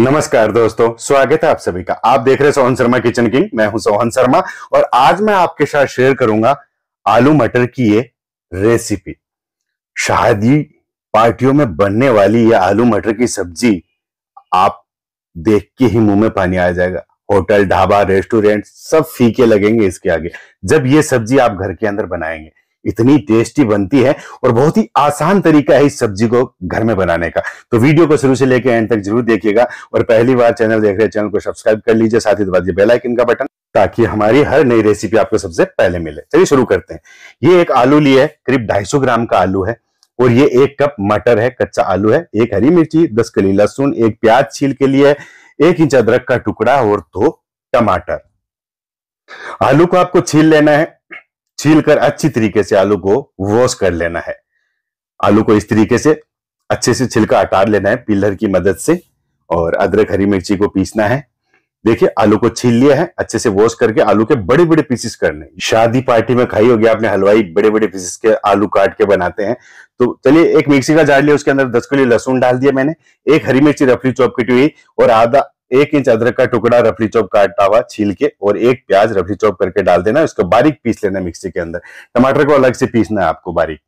नमस्कार दोस्तों स्वागत है आप सभी का आप देख रहे हैं सोहन शर्मा किचन किंग मैं हूं सोहन शर्मा और आज मैं आपके साथ शेयर करूंगा आलू मटर की ये रेसिपी शादी पार्टियों में बनने वाली ये आलू मटर की सब्जी आप देख के ही मुंह में पानी आ जाएगा होटल ढाबा रेस्टोरेंट सब फीके लगेंगे इसके आगे जब ये सब्जी आप घर के अंदर बनाएंगे इतनी टेस्टी बनती है और बहुत ही आसान तरीका है इस सब्जी को घर में बनाने का तो वीडियो को शुरू से लेकर एंड तक जरूर देखिएगा और पहली बार चैनल देख रहे चैनल को सब्सक्राइब कर लीजिए साथ ही दबाइए बेल आइकन का बटन ताकि हमारी हर नई रेसिपी आपको सबसे पहले मिले चलिए शुरू करते हैं ये एक आलू लिए करीब ढाई ग्राम का आलू है और ये एक कप मटर है कच्चा आलू है एक हरी मिर्ची दस कली लहसुन एक प्याज छील के लिए एक इंच अदरक का टुकड़ा और दो टमाटर आलू को आपको छील लेना है छील कर अच्छी तरीके से आलू को वॉश कर लेना है आलू को इस तरीके से अच्छे से छिलका हटार लेना है पिलर की मदद से और अदरक हरी मिर्ची को पीसना है देखिए आलू को छील लिया है अच्छे से वॉश करके आलू के बड़े बड़े पीसेस करने शादी पार्टी में खाई होगी आपने हलवाई बड़े बड़े पीसेस के आलू काट के बनाते हैं तो चलिए एक मिक्सी का जार लिया उसके अंदर दस किलो लहसुन डाल दिया मैंने एक हरी मिर्ची रफली चौप कटी हुई और आधा एक इंच अदरक का टुकड़ा रफड़ी चौप काटा हुआ छील के और एक प्याज रफड़ी चौप करके डाल देना उसको बारीक पीस लेना मिक्सी के अंदर टमाटर को अलग से पीसना है आपको बारीक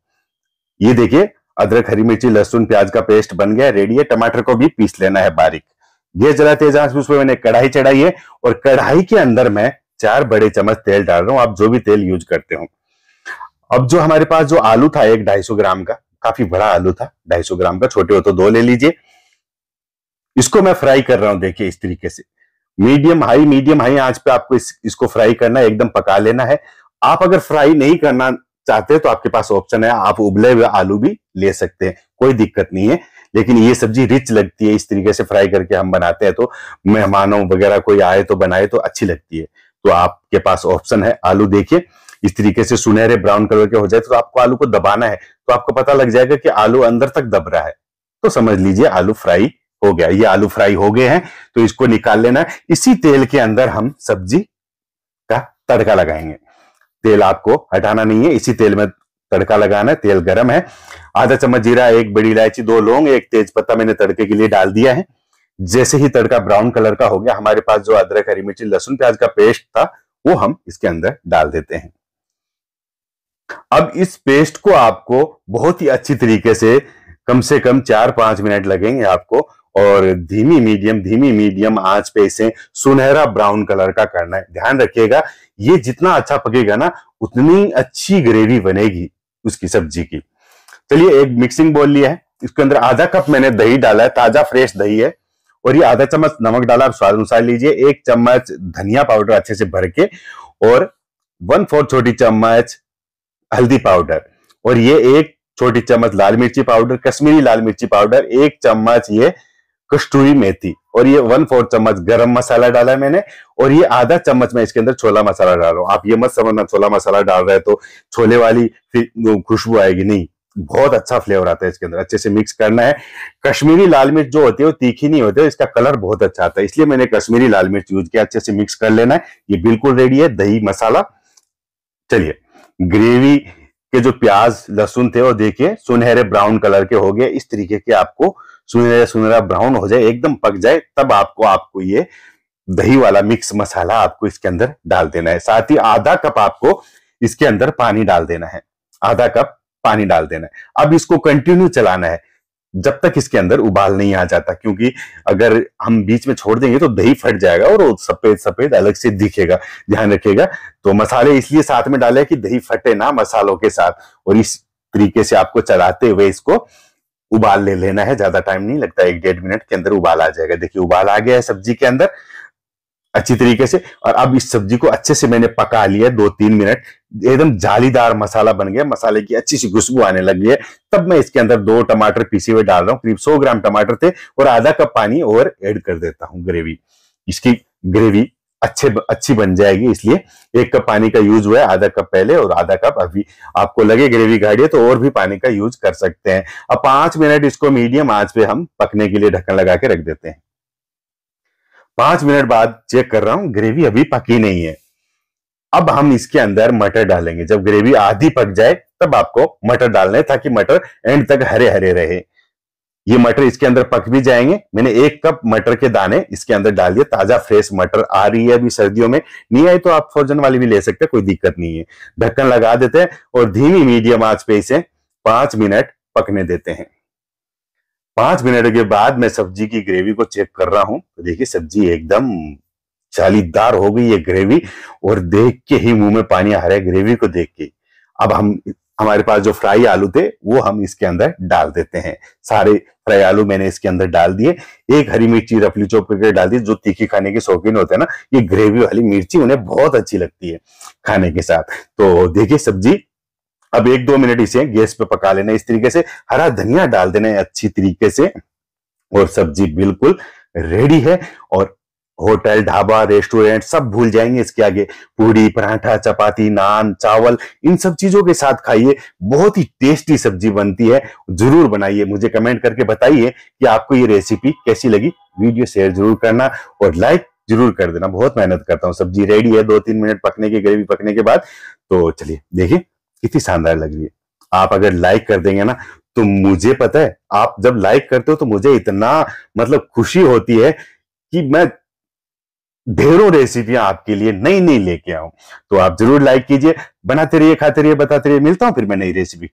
ये देखिए अदरक हरी मिर्ची लहसुन प्याज का पेस्ट बन गया रेडी है टमाटर को भी पीस लेना है बारीक गैस जलाते हैं जहां उसमें मैंने कढ़ाई चढ़ाई है और कढ़ाई के अंदर मैं चार बड़े चम्मच तेल डाल रहा हूं आप जो भी तेल यूज करते हो अब जो हमारे पास जो आलू था एक ढाई ग्राम का काफी बड़ा आलू था ढाई ग्राम का छोटे हो तो दो ले लीजिए इसको मैं फ्राई कर रहा हूं देखिए इस तरीके से मीडियम हाई मीडियम हाई आंच पे आपको इस, इसको फ्राई करना है एकदम पका लेना है आप अगर फ्राई नहीं करना चाहते तो आपके पास ऑप्शन है आप उबले हुए आलू भी ले सकते हैं कोई दिक्कत नहीं है लेकिन ये सब्जी रिच लगती है इस तरीके से फ्राई करके हम बनाते हैं तो मेहमानों वगैरह कोई आए तो बनाए तो अच्छी लगती है तो आपके पास ऑप्शन है आलू देखिए इस तरीके से सुनहरे ब्राउन कलर के हो जाए तो आपको आलू को दबाना है तो आपको पता लग जाएगा कि आलू अंदर तक दब रहा है तो समझ लीजिए आलू फ्राई हो गया ये आलू फ्राई हो गए हैं तो इसको निकाल लेना इसी तेल के अंदर हम सब्जी का तड़का लगाएंगे तेल आपको हटाना नहीं है इसी तेल में तड़का लगाना है तेल गर्म है आधा चम्मच जीरा एक बड़ी इलायची दो लौंग एक तेज पत्ता मैंने तड़के के लिए डाल दिया है जैसे ही तड़का ब्राउन कलर का हो गया हमारे पास जो अदरक हरी मिर्ची लहसुन प्याज का पेस्ट था वो हम इसके अंदर डाल देते हैं अब इस पेस्ट को आपको बहुत ही अच्छी तरीके से कम से कम चार पांच मिनट लगेंगे आपको और धीमी मीडियम धीमी मीडियम आंच पे इसे सुनहरा ब्राउन कलर का करना है ध्यान रखिएगा ये जितना अच्छा पकेगा ना उतनी अच्छी ग्रेवी बनेगी उसकी सब्जी की चलिए एक मिक्सिंग बोल लिया है इसके अंदर आधा कप मैंने दही डाला है ताजा फ्रेश दही है और ये आधा चम्मच नमक डाला आप स्वाद अनुसार लीजिए एक चम्मच धनिया पाउडर अच्छे से भर के और वन फोर्थ छोटी चम्मच हल्दी पाउडर और ये एक छोटी चम्मच लाल मिर्ची पाउडर कश्मीरी लाल मिर्ची पाउडर एक चम्मच ये कस्तूरी मेथी और ये वन फोर्थ चम्मच गरम मसाला डाला है मैंने और ये आधा चम्मच मैं इसके अंदर छोला मसाला डाल रहा हूँ आप ये मत समझना छोला मसाला डाल रहे हैं तो छोले वाली खुशबू आएगी नहीं बहुत अच्छा फ्लेवर आता है इसके अंदर अच्छे से मिक्स करना है कश्मीरी लाल मिर्च जो होती है वो तीखी नहीं होती है इसका कलर बहुत अच्छा आता है इसलिए मैंने कश्मीरी लाल मिर्च यूज किया अच्छे से मिक्स कर लेना है ये बिल्कुल रेडी है दही मसाला चलिए ग्रेवी के जो प्याज लहसुन थे वो देखिए सुनहरे ब्राउन कलर के हो गए इस तरीके के आपको सुनहरा सुनहरा ब्राउन हो जाए एकदम पक जाए तब आपको आपको ये दही वाला मिक्स मसाला आपको इसके अंदर डाल देना है साथ ही आधा कप आपको इसके अंदर पानी डाल देना है आधा कप पानी डाल देना है अब इसको कंटिन्यू चलाना है जब तक इसके अंदर उबाल नहीं आ जाता क्योंकि अगर हम बीच में छोड़ देंगे तो दही फट जाएगा और सफेद सफेद अलग से दिखेगा ध्यान रखिएगा तो मसाले इसलिए साथ में डाले कि दही फटे ना मसालों के साथ और इस तरीके से आपको चलाते हुए इसको उबाल ले लेना है ज्यादा टाइम नहीं लगता एक डेढ़ मिनट के अंदर उबाल आ जाएगा देखिए उबाल आ गया है सब्जी के अंदर अच्छी तरीके से और अब इस सब्जी को अच्छे से मैंने पका लिया दो तीन मिनट एकदम जालीदार मसाला बन गया मसाले की अच्छी सी खुशबू आने लगी है तब मैं इसके अंदर दो टमाटर पीसे हुए डाल रहा हूँ करीब सौ ग्राम टमाटर थे और आधा कप पानी और एड कर देता हूँ ग्रेवी इसकी ग्रेवी अच्छे अच्छी बन जाएगी इसलिए एक कप पानी का यूज हुआ है आधा कप पहले और आधा कप अभी आपको लगे ग्रेवी गाड़ी है तो और भी पानी का यूज कर सकते हैं अब पांच मिनट इसको मीडियम आंच पे हम पकने के लिए ढक्कन लगा के रख देते हैं पांच मिनट बाद चेक कर रहा हूं ग्रेवी अभी पकी नहीं है अब हम इसके अंदर मटर डालेंगे जब ग्रेवी आधी पक जाए तब आपको मटर डालने ताकि मटर एंड तक हरे हरे रहे ये मटर इसके अंदर पक भी जाएंगे मैंने एक कप मटर के दाने इसके अंदर डाल दिए ताजा फ्रेश मटर आ रही है अभी सर्दियों में नहीं आई तो आप फ्रोजन वाली भी ले सकते हैं कोई दिक्कत नहीं है ढक्कन लगा देते हैं और धीमी मीडियम आंच पे इसे पांच मिनट पकने देते हैं पांच मिनट के बाद मैं सब्जी की ग्रेवी को चेक कर रहा हूं तो देखिए सब्जी एकदम चालीदार हो गई ये ग्रेवी और देख के ही मुंह में पानी आ रहा है ग्रेवी को देख के अब हम हमारे पास जो फ्राई आलू थे वो हम इसके अंदर डाल देते हैं सारे फ्राई आलू मैंने इसके अंदर डाल दिए एक हरी मिर्ची रफली चौक करके डाल दी जो तीखी खाने के शौकीन होते हैं ना ये ग्रेवी वाली मिर्ची उन्हें बहुत अच्छी लगती है खाने के साथ तो देखिए सब्जी अब एक दो मिनट इसे गैस पे पका लेना इस तरीके से हरा धनिया डाल देना है अच्छी तरीके से और सब्जी बिल्कुल रेडी है और होटल ढाबा रेस्टोरेंट सब भूल जाएंगे इसके आगे पूरी पराठा चपाती नान चावल इन सब चीजों के साथ खाइए बहुत ही टेस्टी सब्जी बनती है जरूर बनाइए मुझे कमेंट करके बताइए कि आपको ये रेसिपी कैसी लगी वीडियो शेयर जरूर करना और लाइक जरूर कर देना बहुत मेहनत करता हूँ सब्जी रेडी है दो तीन मिनट पकने के ग्रेवी पकने के बाद तो चलिए देखिए कितनी शानदार लग रही है आप अगर लाइक कर देंगे ना तो मुझे पता है आप जब लाइक करते हो तो मुझे इतना मतलब खुशी होती है कि मैं ढेरों रेसिपियां आपके लिए नई नई लेके आऊं तो आप जरूर लाइक कीजिए बनाते रहिए खाते रहिए बताते रहिए मिलता हूं फिर मैं नई रेसिपी